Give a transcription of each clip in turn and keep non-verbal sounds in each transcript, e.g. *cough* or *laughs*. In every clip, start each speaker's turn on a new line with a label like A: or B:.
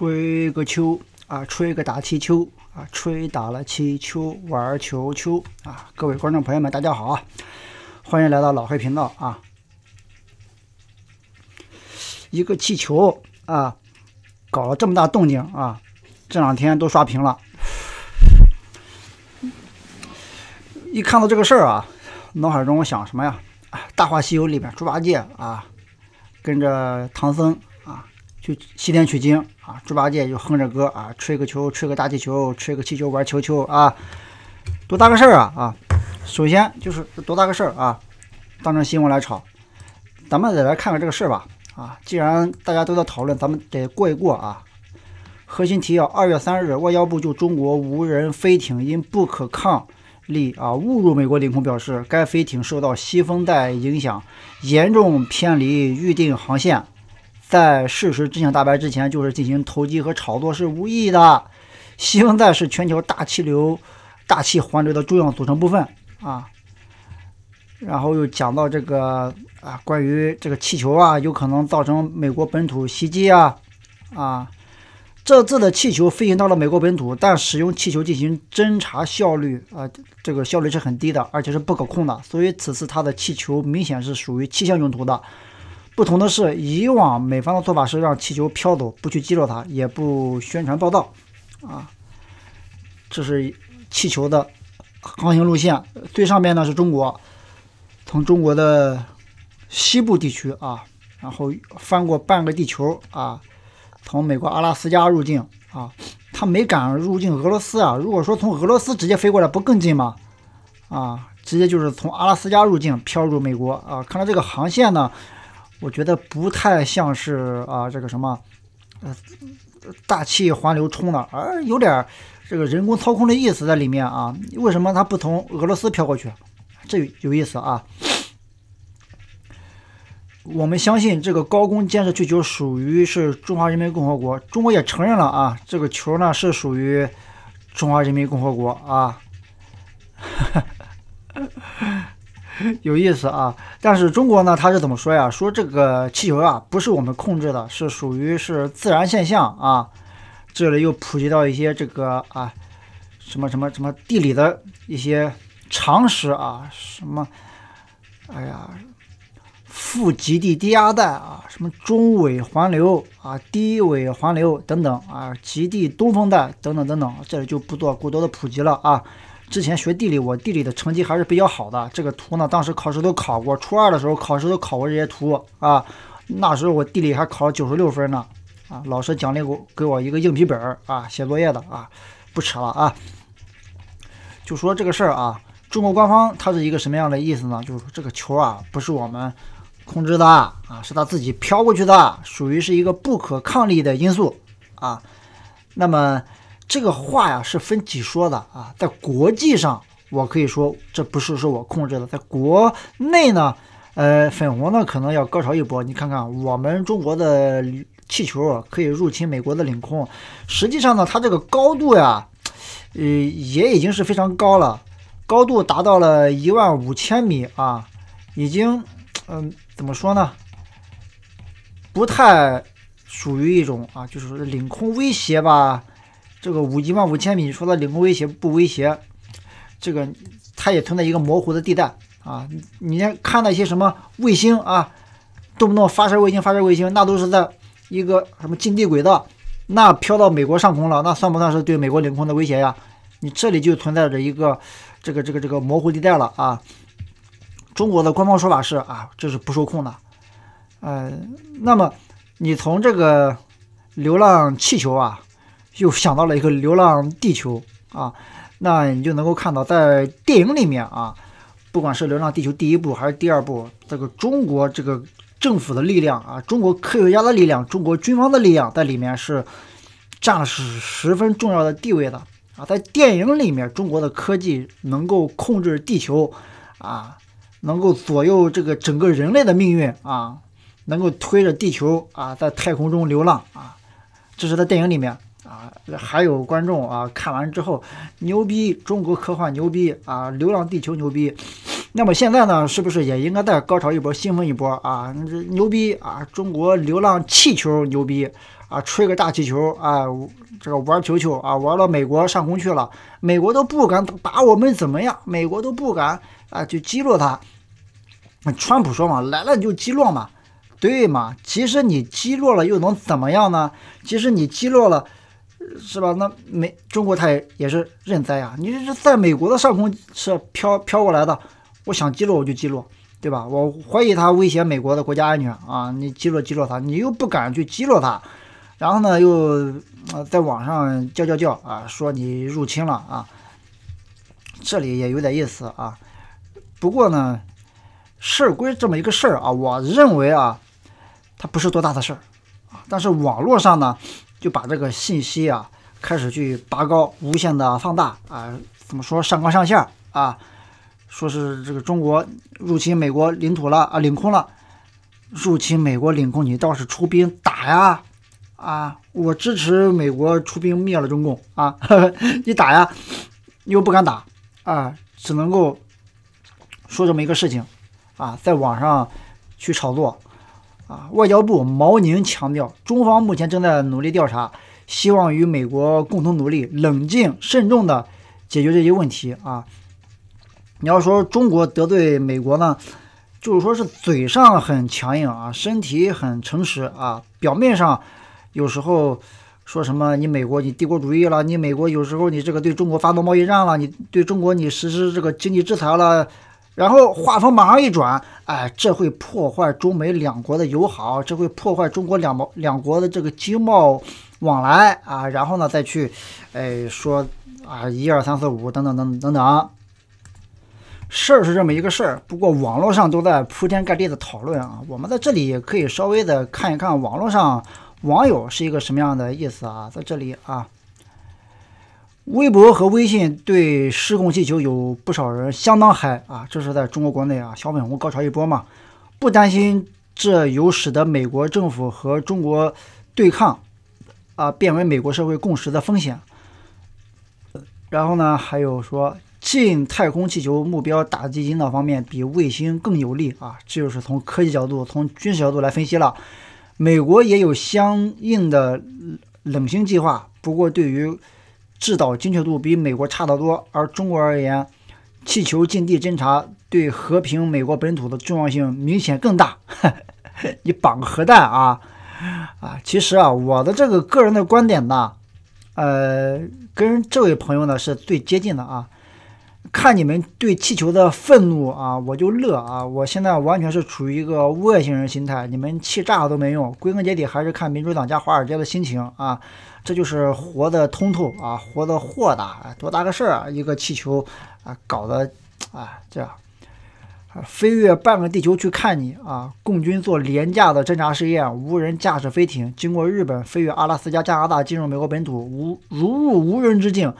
A: 吹个球啊，吹个打气球啊，吹打了气球玩球球啊！各位观众朋友们，大家好啊，欢迎来到老黑频道啊！一个气球啊，搞了这么大动静啊，这两天都刷屏了。一看到这个事儿啊，脑海中想什么呀？《大话西游》里面猪八戒啊，跟着唐僧。去西天取经啊，猪八戒就哼着歌啊，吹个球，吹个大气球，吹个气球玩球球啊，多大个事儿啊啊！首先就是多大个事儿啊，当成新闻来炒，咱们得来看看这个事儿吧啊！既然大家都在讨论，咱们得过一过啊。核心提要：二月三日，外交部就中国无人飞艇因不可抗力啊误入美国领空表示，该飞艇受到西风带影响，严重偏离预定航线。在事实真相大白之前，就是进行投机和炒作是无义的。西风带是全球大气流、大气环流的重要组成部分啊。然后又讲到这个啊，关于这个气球啊，有可能造成美国本土袭击啊啊。这次的气球飞行到了美国本土，但使用气球进行侦查效率啊，这个效率是很低的，而且是不可控的。所以此次它的气球明显是属于气象用途的。不同的是，以往美方的做法是让气球飘走，不去击落它，也不宣传报道啊。这是气球的航行路线，最上面呢是中国，从中国的西部地区啊，然后翻过半个地球啊，从美国阿拉斯加入境啊，它没敢入境俄罗斯啊。如果说从俄罗斯直接飞过来，不更近吗？啊，直接就是从阿拉斯加入境飘入美国啊。看到这个航线呢？我觉得不太像是啊，这个什么，呃，大气环流冲的，而有点这个人工操控的意思在里面啊。为什么它不从俄罗斯飘过去？这有意思啊。我们相信这个高空监视气球属于是中华人民共和国，中国也承认了啊。这个球呢是属于中华人民共和国啊。*laughs* *laughs* 有意思啊，但是中国呢，他是怎么说呀？说这个气球啊，不是我们控制的，是属于是自然现象啊。这里又普及到一些这个啊，什么什么什么地理的一些常识啊，什么，哎呀，副极地低压带啊，什么中尾环流啊，低尾环流等等啊，极地东风带等等等等，这里就不做过多的普及了啊。之前学地理，我地理的成绩还是比较好的。这个图呢，当时考试都考过。初二的时候考试都考过这些图啊。那时候我地理还考了九十六分呢，啊，老师奖励我给我一个硬皮本儿啊，写作业的啊。不扯了啊，就说这个事儿啊。中国官方它是一个什么样的意思呢？就是说这个球啊，不是我们控制的啊，是它自己飘过去的，属于是一个不可抗力的因素啊。那么。这个话呀是分几说的啊？在国际上，我可以说这不是说我控制的；在国内呢，呃，粉红呢可能要高潮一波。你看看，我们中国的气球可以入侵美国的领空，实际上呢，它这个高度呀，呃，也已经是非常高了，高度达到了一万五千米啊，已经，嗯，怎么说呢？不太属于一种啊，就是说领空威胁吧。这个五一万五千米你说它领空威胁不威胁？这个它也存在一个模糊的地带啊！你先看那些什么卫星啊，动不动发射卫星、发射卫星，那都是在一个什么近地轨道，那飘到美国上空了，那算不算是对美国领空的威胁呀？你这里就存在着一个这个这个这个模糊地带了啊！中国的官方说法是啊，这是不受控的，呃，那么你从这个流浪气球啊。就想到了一个《流浪地球》啊，那你就能够看到，在电影里面啊，不管是《流浪地球》第一部还是第二部，这个中国这个政府的力量啊，中国科学家的力量，中国军方的力量，在里面是占了是十分重要的地位的啊。在电影里面，中国的科技能够控制地球啊，能够左右这个整个人类的命运啊，能够推着地球啊在太空中流浪啊，这是在电影里面。啊，还有观众啊，看完之后牛逼，中国科幻牛逼啊，《流浪地球》牛逼。那么现在呢，是不是也应该再高潮一波，兴奋一波啊？这牛逼啊，中国流浪气球牛逼啊，吹个大气球啊，这个玩球球啊，玩到美国上空去了，美国都不敢把我们怎么样，美国都不敢啊，就击落它。川普说嘛，来了就击落嘛，对嘛？即使你击落了，又能怎么样呢？即使你击落了。是吧？那美中国他也也是认栽啊。你这是在美国的上空是飘飘过来的，我想击落我就击落，对吧？我怀疑他威胁美国的国家安全啊，你击落击落他，你又不敢去击落他，然后呢又在网上叫叫叫啊，说你入侵了啊，这里也有点意思啊。不过呢，事儿归这么一个事儿啊，我认为啊，它不是多大的事儿啊，但是网络上呢。就把这个信息啊，开始去拔高、无限的放大啊，怎么说上纲上线啊？说是这个中国入侵美国领土了啊，领空了，入侵美国领空，你倒是出兵打呀啊！我支持美国出兵灭了中共啊，*laughs* 你打呀，又不敢打啊，只能够说这么一个事情啊，在网上去炒作。啊，外交部毛宁强调，中方目前正在努力调查，希望与美国共同努力，冷静慎重地解决这些问题。啊，你要说中国得罪美国呢，就是说是嘴上很强硬啊，身体很诚实啊。表面上有时候说什么你美国你帝国主义了，你美国有时候你这个对中国发动贸易战了，你对中国你实施这个经济制裁了。然后画风马上一转，哎，这会破坏中美两国的友好，这会破坏中国两毛两国的这个经贸往来啊。然后呢，再去，哎，说啊，一二三四五等等等等等等，事儿是这么一个事儿。不过网络上都在铺天盖地的讨论啊，我们在这里也可以稍微的看一看网络上网友是一个什么样的意思啊，在这里啊。微博和微信对失控气球有不少人相当嗨啊！这是在中国国内啊，小粉红高潮一波嘛？不担心这有使得美国政府和中国对抗啊，变为美国社会共识的风险。然后呢，还有说进太空气球目标打击引导方面比卫星更有利啊！这就是从科技角度、从军事角度来分析了。美国也有相应的冷星计划，不过对于。制导精确度比美国差得多，而中国而言，气球近地侦察对和平美国本土的重要性明显更大。*laughs* 你绑核弹啊啊！其实啊，我的这个个人的观点呢，呃，跟这位朋友呢是最接近的啊。看你们对气球的愤怒啊，我就乐啊！我现在完全是处于一个外星人心态，你们气炸都没用。归根结底还是看民主党加华尔街的心情啊。这就是活得通透啊，活得豁达啊，多大个事儿啊！一个气球啊，搞得啊这样，飞越半个地球去看你啊！共军做廉价的侦察试验，无人驾驶飞艇经过日本，飞越阿拉斯加、加拿大，进入美国本土，无如入无人之境，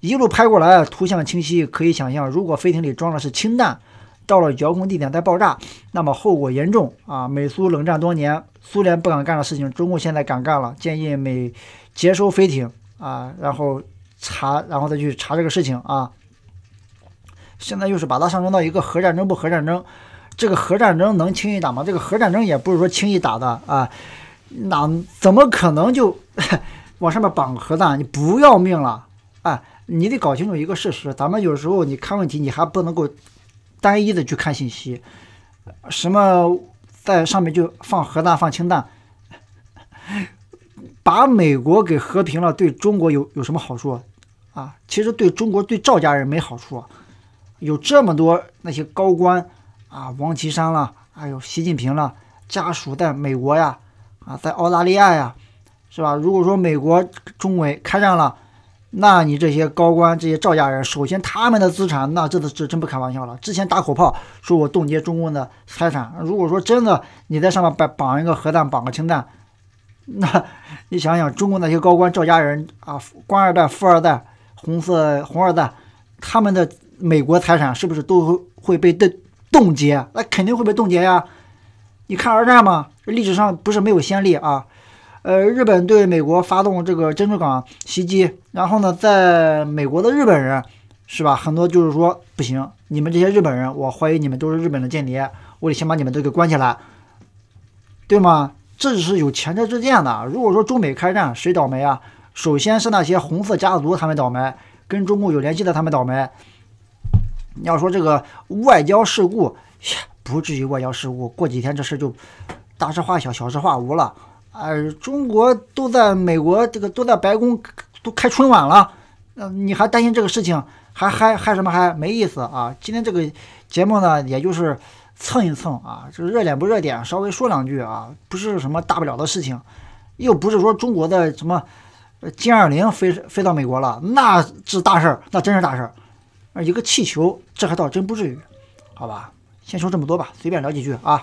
A: 一路拍过来，图像清晰，可以想象，如果飞艇里装的是氢弹，到了遥控地点再爆炸，那么后果严重啊！美苏冷战多年，苏联不敢干的事情，中共现在敢干了，建议美。接收飞艇啊，然后查，然后再去查这个事情啊。现在又是把它上升到一个核战争不核战争，这个核战争能轻易打吗？这个核战争也不是说轻易打的啊，哪怎么可能就 *laughs* 往上面绑核弹？你不要命了啊？你得搞清楚一个事实，咱们有时候你看问题你还不能够单一的去看信息，什么在上面就放核弹放氢弹。把美国给和平了，对中国有有什么好处？啊，其实对中国对赵家人没好处。有这么多那些高官啊，王岐山了，还有习近平了，家属在美国呀，啊，在澳大利亚呀，是吧？如果说美国中美开战了，那你这些高官这些赵家人，首先他们的资产，那这这真不开玩笑了。之前打口炮说我冻结中共的财产，如果说真的你在上面绑绑一个核弹，绑个氢弹。*laughs* 那你想想，中国那些高官赵家人啊，官二代、富二代、红色红二代，他们的美国财产是不是都会会被冻冻结？那肯定会被冻结呀！你看二战嘛，历史上不是没有先例啊。呃，日本对美国发动这个珍珠港袭击，然后呢，在美国的日本人是吧？很多就是说不行，你们这些日本人，我怀疑你们都是日本的间谍，我得先把你们都给关起来，对吗？这只是有前车之鉴的。如果说中美开战，谁倒霉啊？首先是那些红色家族，他们倒霉；跟中共有联系的，他们倒霉。你要说这个外交事故，*sighs* 不至于外交事故。过几天这事就大事化小，小事化无了。哎，中国都在美国这个都在白宫都开春晚了，那你还担心这个事情？还还还什么？还没意思啊！今天这个节目呢，也就是。蹭一蹭啊，这是热点不热点，稍微说两句啊，不是什么大不了的事情，又不是说中国的什么歼二零飞飞到美国了，那是大事儿，那真是大事儿，一个气球，这还倒真不至于，好吧，先说这么多吧，随便聊几句啊。